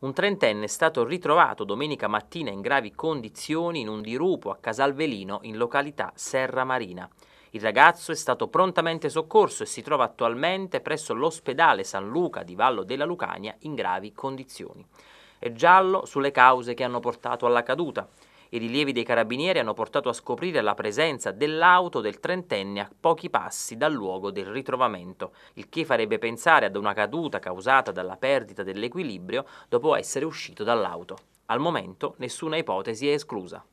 Un trentenne è stato ritrovato domenica mattina in gravi condizioni in un dirupo a Casalvelino in località Serra Marina. Il ragazzo è stato prontamente soccorso e si trova attualmente presso l'ospedale San Luca di Vallo della Lucania in gravi condizioni. È giallo sulle cause che hanno portato alla caduta. I rilievi dei carabinieri hanno portato a scoprire la presenza dell'auto del trentenne a pochi passi dal luogo del ritrovamento, il che farebbe pensare ad una caduta causata dalla perdita dell'equilibrio dopo essere uscito dall'auto. Al momento nessuna ipotesi è esclusa.